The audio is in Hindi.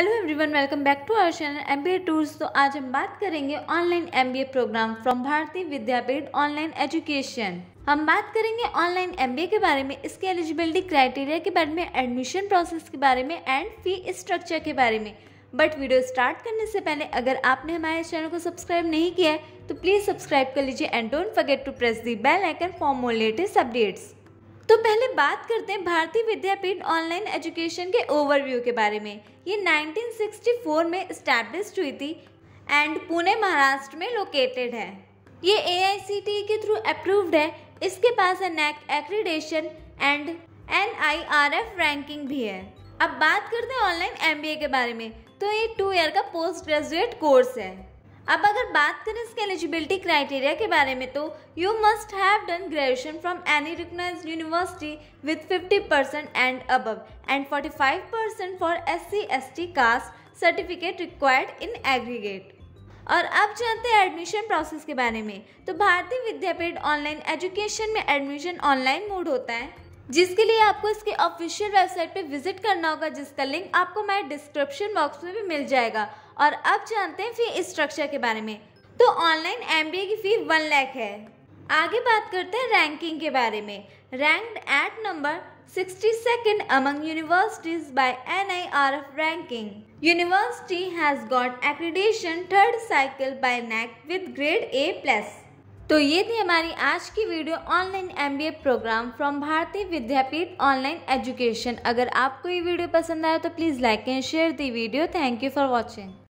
hello everyone welcome back to our channel M B tours तो आज हम बात करेंगे online M B A program from Bharati Vidyapeeth online education हम बात करेंगे ऑनलाइन एम के बारे में इसके एलिजिबिलिटी क्राइटेरिया के बारे में एडमिशन प्रोसेस के बारे में एंड फी स्ट्रक्चर के बारे में बट वीडियो स्टार्ट करने से पहले अगर आपने हमारे चैनल को सब्सक्राइब नहीं किया है तो प्लीज़ सब्सक्राइब कर लीजिए and don't forget to press the bell icon for more latest updates तो पहले बात करते हैं भारतीय विद्यापीठ ऑनलाइन एजुकेशन के ओवरव्यू के बारे में ये 1964 में स्टैब्लिश हुई थी एंड पुणे महाराष्ट्र में लोकेटेड है ये ए e के थ्रू अप्रूव्ड है इसके पास NAAC accreditation and N ranking भी है अब बात करते हैं ऑनलाइन एम के बारे में तो ये टू ईयर का पोस्ट ग्रेजुएट कोर्स है अब अगर बात करें इसके एलिजिबिलिटी क्राइटेरिया के बारे में तो you must have done graduation from any recognise university with 50 percent and above and 45 percent for S C S T caste certificate required in aggregate और अब जानते हैं एडमिशन प्रोसेस के बारे में तो भारतीय विद्यापीठ ऑनलाइन एजुकेशन में एडमिशन ऑनलाइन मोड होता है जिसके लिए आपको इसके ऑफिशियल वेबसाइट पे विजिट करना होगा जिसका लिंक आपको मैं डिस्क्रिप्शन बॉक्स में भी मिल जाएगा और अब जानते हैं फी स्ट्रक्चर के बारे में तो ऑनलाइन एम की फ़ी वन लैख है आगे बात करते हैं रैंकिंग के बारे में rank at number N I R F ranking university has got accreditation third cycle by NAAC with grade A plus तो ये थी हमारी आज की video online M program from Bharati Vidyapeeth online education अगर आपको ये वीडियो पसंद आया तो please like and share the video thank you for watching